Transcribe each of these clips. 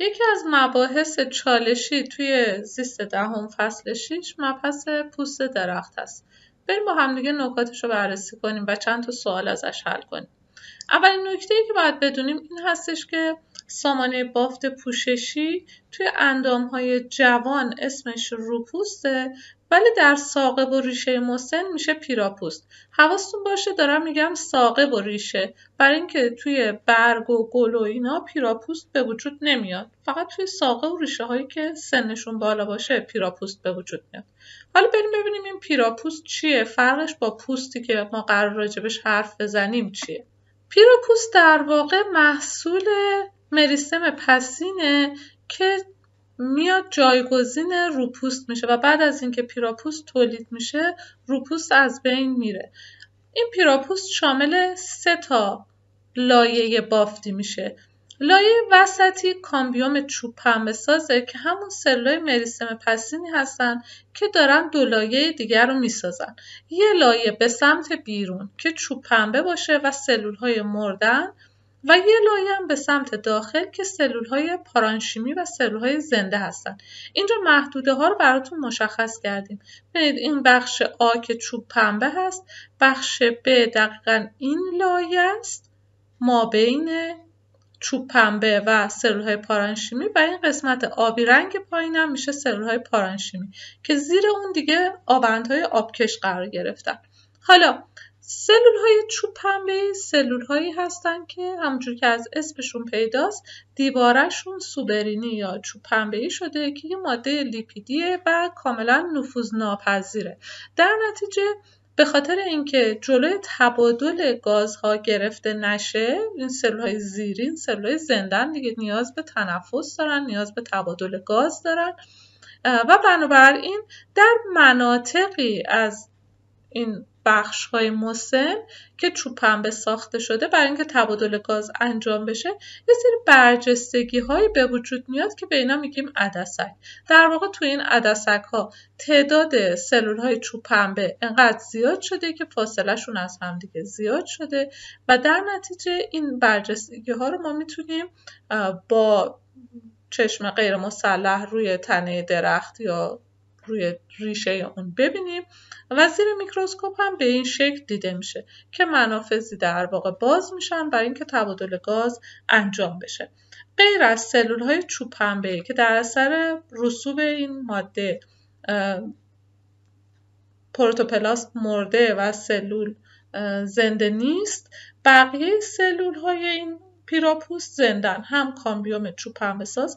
یکی از مباحث چالشی توی زیست دهم فصل 6 مبحث پوست درخت هست. بریم با همدیگه نکاتش رو بررسی کنیم و چند تا سوال ازش حل کنیم. اولین نکته ای که باید بدونیم این هستش که سامانه بافت پوششی توی اندام های جوان اسمش روپوسته ولی در ساقه و ریشه مسن میشه پیراپوست حواستون باشه دارم میگم ساقه و ریشه برای اینکه توی برگ و گل و اینا پیراپوست به وجود نمیاد فقط توی ساقه و ریشه هایی که سنشون بالا باشه پیراپوست به وجود میاد حالا بریم ببینیم این پیراپوست چیه فرقش با پوستی که ما قرار راجبش حرف بزنیم چیه پیراپوست در واقع محصول مریسم پسینه که میاد جایگزین روپوست میشه و بعد از اینکه پیراپوست تولید میشه روپوست از بین میره این پیراپوست شامل سه تا لایه بافتی میشه لایه وسطی کامبیوم چوب پنبه سازه که همون سلولای مریسم پسینی هستن که دارن دو لایه دیگر رو میسازن یه لایه به سمت بیرون که چوب پنبه باشه و سلول های مردن و یه لایه هم به سمت داخل که سلول های پارانشیمی و سلول های زنده هستن اینجا محدوده ها رو براتون مشخص کردیم ببینید این بخش آ که چوب پنبه هست بخش ب دقیقا این لایه است ما بین چوب پنبه و سلول های پارانشیمی و این قسمت آبی رنگ پایین هم میشه سلول های پارانشیمی که زیر اون دیگه های آبکش قرار گرفتن حالا سلول های چوب پنبه سلول هایی هستند که همونجور که از اسمشون پیداست دیوارشون سوبرینی یا چوب پنبه شده که یه ماده لیپیدیه و کاملا نفوذ ناپذیره در نتیجه به خاطر اینکه جلوی تبادل گازها گرفته نشه این سلول های زیرین سلول های زندن دیگه نیاز به تنفس دارن نیاز به تبادل گاز دارن و بنابراین در مناطقی از این بخش های مسن که چوب پنبه ساخته شده برای اینکه تبادل گاز انجام بشه یه سری برجستگی هایی به وجود میاد که به اینا میگیم عدسک در واقع تو این عدسک ها تعداد سلول های چوب پنبه انقدر زیاد شده که فاصله شون از همدیگه زیاد شده و در نتیجه این برجستگی ها رو ما میتونیم با چشم غیر مسلح روی تنه درخت یا روی ریشه اون ببینیم و زیر میکروسکوپ هم به این شکل دیده میشه که منافذی در واقع باز میشن برای اینکه تبادل گاز انجام بشه غیر از سلول های چوب پنبه که در اثر رسوب این ماده پروتوپلاست مرده و سلول زنده نیست بقیه سلول های این پیراپوست زندن هم کامبیوم چوب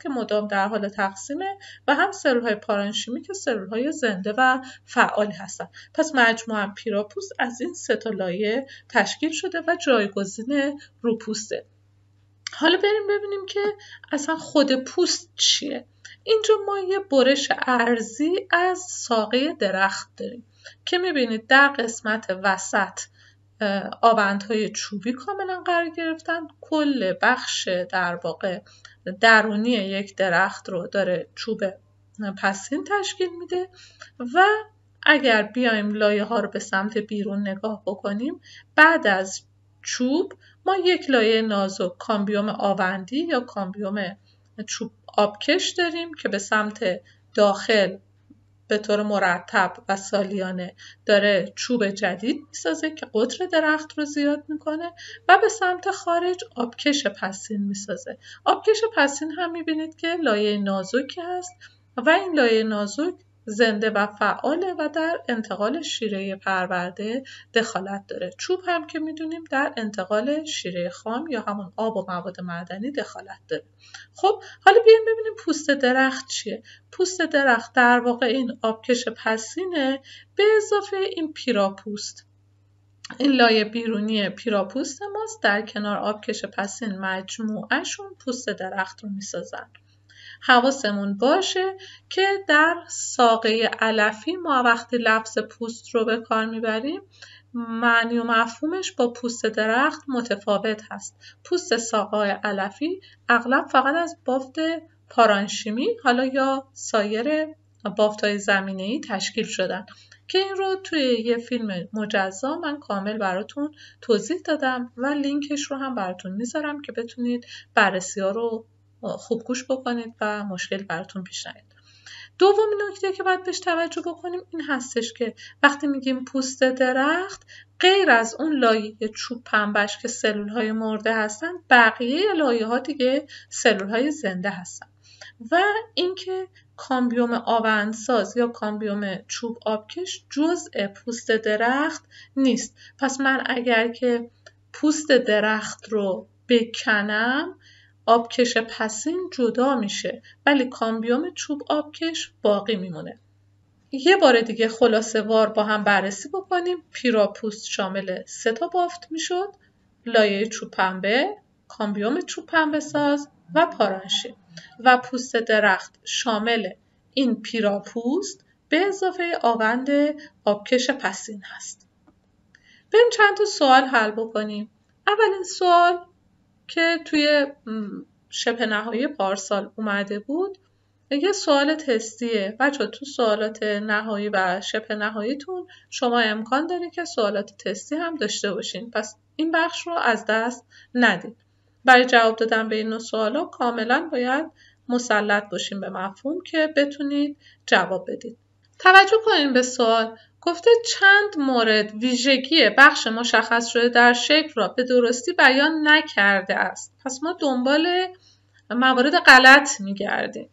که مدام در حال تقسیمه و هم سلول پارانشیمی که سلول زنده و فعال هستن پس مجموعا پیراپوست از این سه تا لایه تشکیل شده و جایگزین روپوسته حالا بریم ببینیم که اصلا خود پوست چیه اینجا ما یه برش ارزی از ساقه درخت داریم که میبینید در قسمت وسط های چوبی کاملا قرار گرفتن کل بخش در واقع درونی یک درخت رو داره چوب پسین تشکیل میده و اگر بیایم لایه ها رو به سمت بیرون نگاه بکنیم بعد از چوب ما یک لایه نازک کامبیوم آوندی یا کامبیوم چوب آبکش داریم که به سمت داخل به طور مرتب و سالیانه داره چوب جدید میسازه که قطر درخت رو زیاد میکنه و به سمت خارج آبکش پسین میسازه آبکش پسین هم میبینید که لایه نازکی هست و این لایه نازک زنده و فعاله و در انتقال شیره پرورده دخالت داره چوب هم که میدونیم در انتقال شیره خام یا همون آب و مواد معدنی دخالت داره خب حالا بیایم ببینیم پوست درخت چیه پوست درخت در واقع این آبکش پسینه به اضافه این پیراپوست این لایه بیرونی پیراپوست ماست در کنار آبکش پسین مجموعهشون پوست درخت رو میسازن حواسمون باشه که در ساقه علفی ما وقتی لفظ پوست رو به کار میبریم معنی و مفهومش با پوست درخت متفاوت هست پوست ساقه علفی اغلب فقط از بافت پارانشیمی حالا یا سایر بافت های زمینه ای تشکیل شدن که این رو توی یه فیلم مجزا من کامل براتون توضیح دادم و لینکش رو هم براتون میذارم که بتونید بررسی رو خوب گوش بکنید و مشکل براتون پیش نیاد دومین نکته که باید بهش توجه بکنیم این هستش که وقتی میگیم پوست درخت غیر از اون لایه چوب پنبش که سلول های مرده هستن بقیه لایه ها دیگه سلول های زنده هستن و اینکه کامبیوم آوندساز یا کامبیوم چوب آبکش جزء پوست درخت نیست پس من اگر که پوست درخت رو بکنم آبکش پسین جدا میشه ولی کامبیوم چوب آبکش باقی میمونه یه بار دیگه خلاصه وار با هم بررسی بکنیم پیراپوست شامل سه تا بافت میشد لایه چوب پنبه کامبیوم چوب پنبه ساز و پارانشی و پوست درخت شامل این پیراپوست به اضافه آوند آبکش پسین هست بریم چند تا سوال حل بکنیم اولین سوال که توی شبه نهایی پارسال اومده بود یه سوال تستیه بچه تو سوالات نهایی و شبه نهاییتون شما امکان دارید که سوالات تستی هم داشته باشین پس این بخش رو از دست ندید برای جواب دادن به این سوال سوالا کاملا باید مسلط باشین به مفهوم که بتونید جواب بدید توجه کنین به سوال گفته چند مورد ویژگی بخش مشخص شده در شکل را به درستی بیان نکرده است پس ما دنبال موارد غلط میگردیم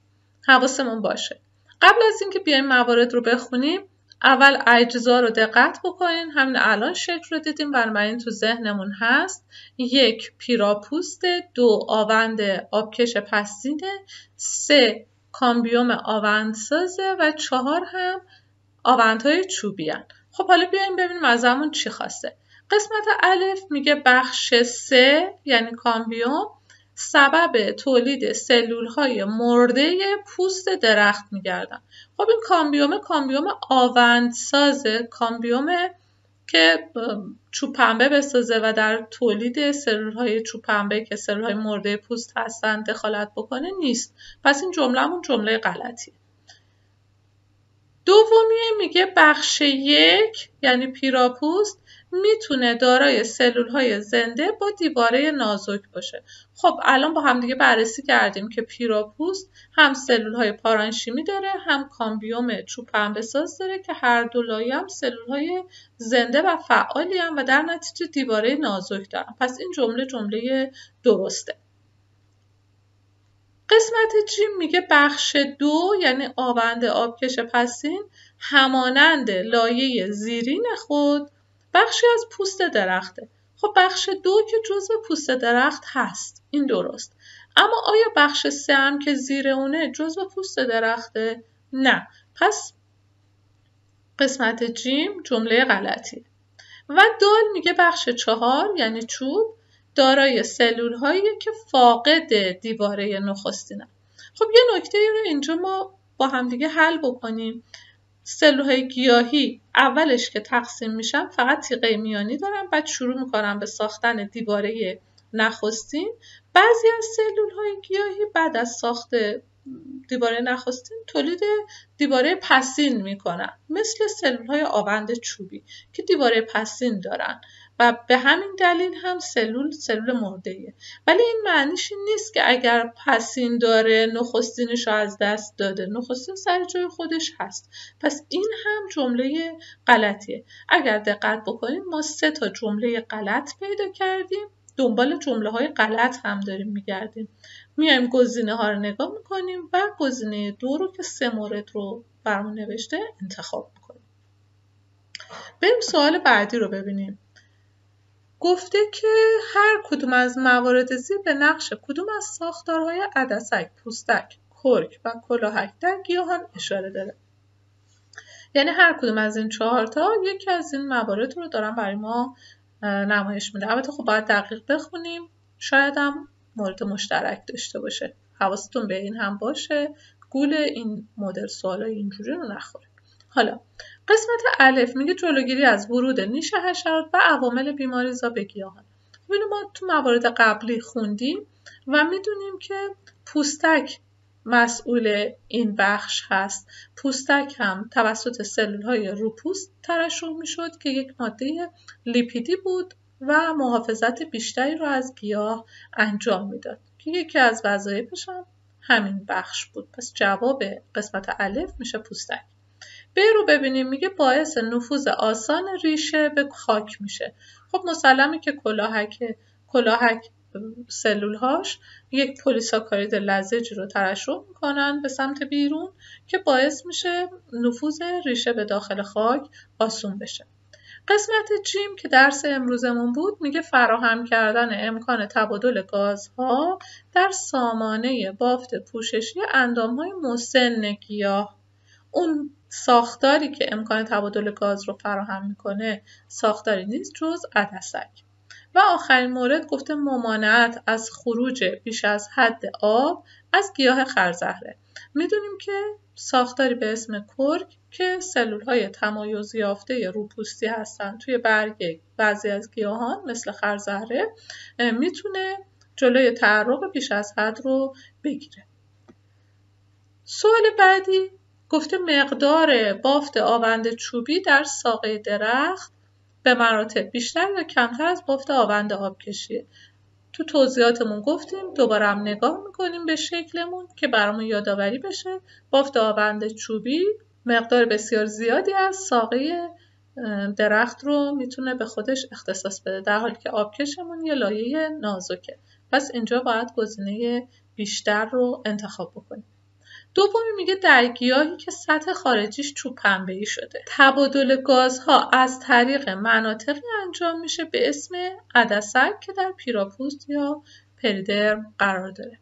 حواسمون باشه قبل از اینکه بیایم موارد رو بخونیم اول اجزا رو دقت بکنین همین الان شکل رو دیدیم این تو ذهنمون هست یک پیراپوست دو آوند آبکش پستینه، سه کامبیوم آوندسازه و چهار هم آوندهای چوبی خب حالا بیایم ببینیم از همون چی خواسته قسمت الف میگه بخش سه یعنی کامبیوم سبب تولید سلول های مرده پوست درخت میگردن خب این کامبیوم کامبیوم آوندساز کامبیوم که چوب پنبه بسازه و در تولید سلول های چوب پنبه که سلول های مرده پوست هستند دخالت بکنه نیست پس این جمله همون جمله غلطیه دومیه میگه بخش یک یعنی پیراپوست میتونه دارای سلول های زنده با دیواره نازک باشه خب الان با همدیگه بررسی کردیم که پیراپوست هم سلول های پارانشیمی داره هم کامبیوم چوب بساز داره که هر دو لایه هم سلول های زنده و فعالی هم و در نتیجه دیواره نازک دارن پس این جمله جمله درسته قسمت جیم میگه بخش دو یعنی آوند آبکش پسین همانند لایه زیرین خود بخشی از پوست درخته خب بخش دو که جزء پوست درخت هست این درست اما آیا بخش سه هم که زیر اونه جزء پوست درخته نه پس قسمت جیم جمله غلطی و دال میگه بخش چهار یعنی چوب دارای سلول هایی که فاقد دیواره نخستینن خب یه نکته ای رو اینجا ما با همدیگه حل بکنیم سلول های گیاهی اولش که تقسیم میشن فقط تیقه میانی دارن بعد شروع میکنن به ساختن دیواره نخستین بعضی از سلول های گیاهی بعد از ساخت دیواره نخستین تولید دیواره پسین میکنن مثل سلول های آوند چوبی که دیواره پسین دارن و به همین دلیل هم سلول سلول مرده ایه. ولی این معنیش نیست که اگر پسین داره نخستینش رو از دست داده نخستین سر جای خودش هست پس این هم جمله غلطیه اگر دقت بکنیم ما سه تا جمله غلط پیدا کردیم دنبال جمله های غلط هم داریم میگردیم میایم گزینه ها رو نگاه میکنیم و گزینه دو رو که سه مورد رو برمون نوشته انتخاب میکنیم بریم سوال بعدی رو ببینیم گفته که هر کدوم از موارد زیر به نقش کدوم از ساختارهای عدسک، پوستک، کرک و کلاهک در گیاهان اشاره داره. یعنی هر کدوم از این تا یکی از این موارد رو دارن برای ما نمایش میده. البته خب باید دقیق بخونیم. شاید هم مورد مشترک داشته باشه. حواستون به این هم باشه. گول این مدل سوال اینجوری رو نخوره. حالا قسمت الف میگه جلوگیری از ورود نیش حشرات و عوامل بیماریزا به گیاهان اینو ما تو موارد قبلی خوندیم و میدونیم که پوستک مسئول این بخش هست پوستک هم توسط سلول های رو پوست ترشح میشد که یک ماده لیپیدی بود و محافظت بیشتری را از گیاه انجام میداد که یکی از وظایفش هم همین بخش بود پس جواب قسمت الف میشه پوستک رو ببینیم میگه باعث نفوذ آسان ریشه به خاک میشه خب مسلمه که کلاهک کلاهک سلولهاش یک پلیساکارید لزج رو ترشح میکنن به سمت بیرون که باعث میشه نفوذ ریشه به داخل خاک آسون بشه قسمت جیم که درس امروزمون بود میگه فراهم کردن امکان تبادل گازها در سامانه بافت پوششی اندامهای های مسن گیاه اون ساختاری که امکان تبادل گاز رو فراهم میکنه ساختاری نیست جز عدسک و آخرین مورد گفته ممانعت از خروج بیش از حد آب از گیاه خرزهره میدونیم که ساختاری به اسم کرک که سلول های تمایز یافته روپوستی هستند توی برگ بعضی از گیاهان مثل خرزهره میتونه جلوی تعرق بیش از حد رو بگیره سوال بعدی گفته مقدار بافت آوند چوبی در ساقه درخت به مراتب بیشتر یا کمتر از بافت آوند آبکشیه تو توضیحاتمون گفتیم دوباره هم نگاه میکنیم به شکلمون که برامون یادآوری بشه بافت آوند چوبی مقدار بسیار زیادی از ساقه درخت رو میتونه به خودش اختصاص بده در حالی که آبکشمون یه لایه نازکه پس اینجا باید گزینه بیشتر رو انتخاب بکنیم دومی میگه در گیاهی که سطح خارجیش چوب پنبه شده تبادل گازها از طریق مناطقی انجام میشه به اسم عدسک که در پیراپوست یا پریدرم قرار داره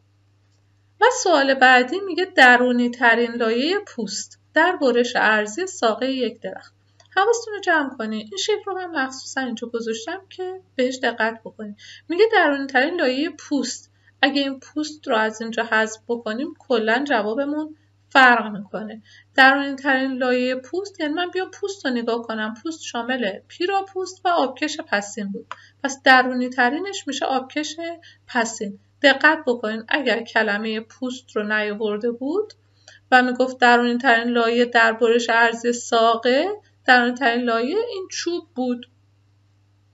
و سوال بعدی میگه درونی ترین لایه پوست در برش ارزی ساقه یک درخت حواستون رو جمع کنید این شکل رو من مخصوصا اینجا گذاشتم که بهش دقت بکنید میگه درونی ترین لایه پوست اگه این پوست رو از اینجا حذف بکنیم کلا جوابمون فرق میکنه درونیترین ترین لایه پوست یعنی من بیا پوست رو نگاه کنم پوست شامل پوست و آبکش پسین بود پس درونی ترینش میشه آبکش پسین دقت بکنین اگر کلمه پوست رو نیاورده بود و میگفت درونی ترین لایه در برش عرض ساقه درونی ترین لایه این چوب بود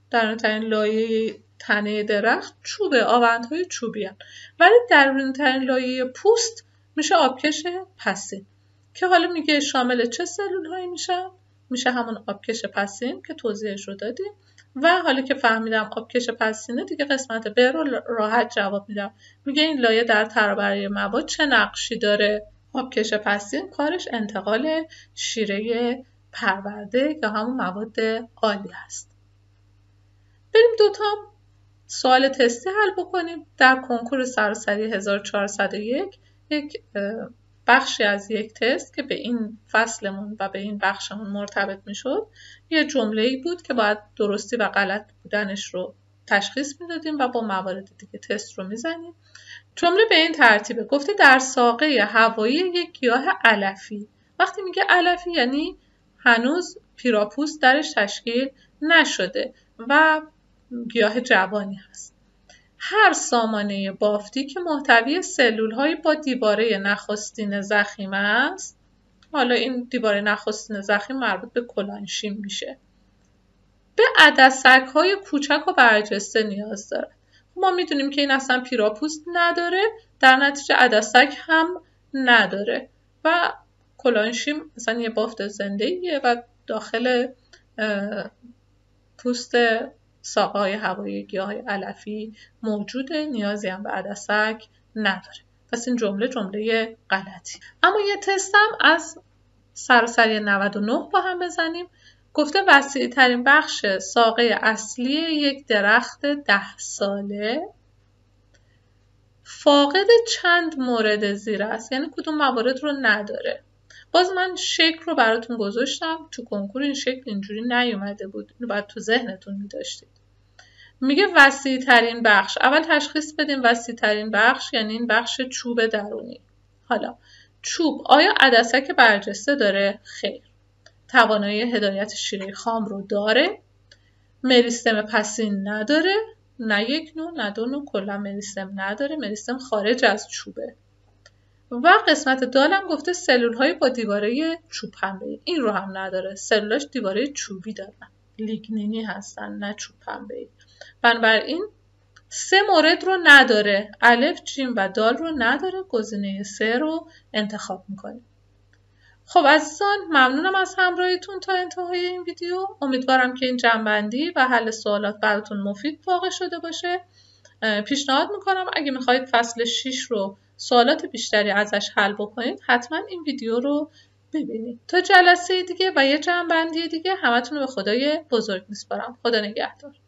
درونی ترین لایه تنه درخت چوب آوندهای چوبی هم. ولی درونی ترین لایه پوست میشه آبکش پسین که حالا میگه شامل چه سلول هایی میشن میشه همون آبکش پسین که توضیحش رو دادیم و حالا که فهمیدم آبکش پسینه دیگه قسمت به رو راحت جواب میدم میگه این لایه در ترابری مواد چه نقشی داره آبکش پسین کارش انتقال شیره پرورده یا همون مواد عالی هست بریم دوتا سوال تستی حل بکنیم در کنکور سراسری 1401 یک بخشی از یک تست که به این فصلمون و به این بخشمون مرتبط میشد یه جمله ای بود که باید درستی و غلط بودنش رو تشخیص میدادیم و با موارد دیگه تست رو میزنیم جمله به این ترتیبه گفته در ساقه هوایی یک گیاه علفی وقتی میگه علفی یعنی هنوز پیراپوس درش تشکیل نشده و گیاه جوانی هست هر سامانه بافتی که محتوی سلول با دیواره نخستین زخیم است حالا این دیواره نخستین زخیم مربوط به کلانشیم میشه به عدسک های کوچک و برجسته نیاز داره ما میدونیم که این اصلا پیراپوست نداره در نتیجه عدسک هم نداره و کلانشیم مثلا یه بافت زنده و داخل پوست ساقه‌های هوایی های علفی موجود نیازی هم به عدسک نداره پس این جمله جمله غلطی اما یه تست هم از سراسری 99 با هم بزنیم گفته وسیع ترین بخش ساقه اصلی یک درخت ده ساله فاقد چند مورد زیر است یعنی کدوم موارد رو نداره باز من شکل رو براتون گذاشتم تو کنکور این شکل اینجوری نیومده بود اینو باید تو ذهنتون میداشتید میگه وسیع ترین بخش اول تشخیص بدیم وسیع ترین بخش یعنی این بخش چوب درونی حالا چوب آیا عدسک برجسته داره خیر توانایی هدایت شیره خام رو داره مریستم پسین نداره نه یک نو نه دو نو کلا مریستم نداره مریستم خارج از چوبه و قسمت دالم گفته سلول های با دیواره چوب پنبه این رو هم نداره سلولاش دیواره چوبی دارن لیگنینی هستن نه چوب پنبه بنابراین سه مورد رو نداره الف جیم و دال رو نداره گزینه سه رو انتخاب میکنیم خب عزیزان ممنونم از همراهیتون تا انتهای این ویدیو امیدوارم که این جنبندی و حل سوالات براتون مفید واقع شده باشه پیشنهاد میکنم اگه میخواید فصل 6 رو سوالات بیشتری ازش حل بکنید حتما این ویدیو رو ببینید تا جلسه دیگه و یه جنبندی دیگه همتون رو به خدای بزرگ میسپارم خدا نگهدار